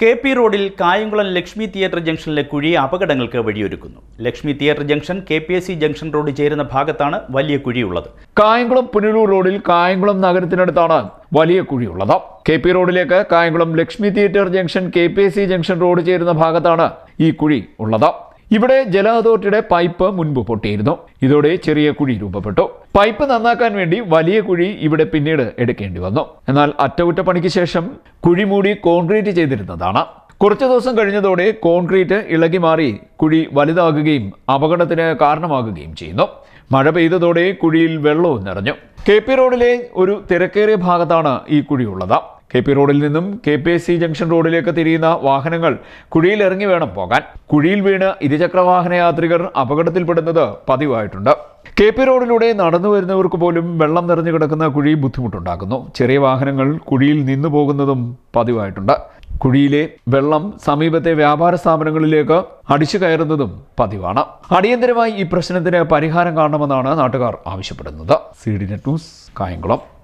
K P റോഡിൽ Kayamkulam Lakshmi theatre ജംഗ്ഷനിലെ കുഴി അപകടങ്ങൾക്ക് വഴിയൊരുക്കുന്നു Lakshmi theatre junction K P S C junction road ചേരുന്ന ഭാഗത്താണ് വലിയ കുഴിയുള്ളത് കായംകുളം പുനലൂർ റോഡിൽ കായംകുളം നഗരത്തിനടുത്താണ് വലിയ കുഴിയുള്ളത് കെ പി റോഡിലേക്ക് Kayamkulam Lakshmi theatre junction K P S C junction road ചേരുന്ന ഭാഗത്താണ് ഈ കുഴി ഉള്ളത് ഇവിടെ ജല അതോറിറ്റിയുടെ പൈപ്പ് മുൻപ് പൊട്ടിയിരുന്നു ഇതോടെ ചെറിയ കുഴി രൂപപ്പെട്ടു പൈപ്പ് നന്നാക്കാൻ വേണ്ടി വലിയ കുഴി ഇവിടെ പിന്നീട് എടുക്കേണ്ടി വന്നു എന്നാൽ അറ്റകുറ്റപ്പണിക്ക് ശേഷം കുഴി മൂടി കോൺക്രീറ്റ് ചെയ്തിരുന്നതാണ് കുറച്ചു ദിവസം കഴിഞ്ഞതോടെ കോൺക്രീറ്റ് ഇളകി മാറി കുഴി വലുതാകുകയും അപകടത്തിന് കാരണമാകുകയും ചെയ്യുന്നു മഴ പെയ്തതോടെ കുഴിയിൽ വെള്ളവും നിറഞ്ഞു കെ പി റോഡിലെ ഒരു തിരക്കേറിയ ഭാഗത്താണ് ഈ കുഴിയുള്ളത് കെ പി റോഡിൽ നിന്നും K P S C junction റോഡിലേക്ക് തിരിയുന്ന വാഹനങ്ങൾ കുഴിയിൽ ഇറങ്ങി വേണം പോകാൻ കുഴിയിൽ വീണ് ഇരുചക്ര വാഹന യാത്രികർ അപകടത്തിൽപ്പെടുന്നത് പതിവായിട്ടുണ്ട് കെ പി റോഡിലൂടെ നടന്നു വരുന്നവർക്ക് പോലും വെള്ളം നിറഞ്ഞു കിടക്കുന്ന കുഴി ബുദ്ധിമുട്ടുണ്ടാക്കുന്നു ചെറിയ വാഹനങ്ങൾ കുഴിയിൽ നിന്നു പോകുന്നതും പതിവായിട്ടുണ്ട് കുഴിയിലെ വെള്ളം സമീപത്തെ വ്യാപാര സ്ഥാപനങ്ങളിലേക്ക് അടിച്ചു കയറുന്നതും പതിവാണ് അടിയന്തരമായി ഈ പ്രശ്നത്തിന് പരിഹാരം കാണണമെന്നാണ് നാട്ടുകാർ ആവശ്യപ്പെടുന്നത് C D net news Kayamkulam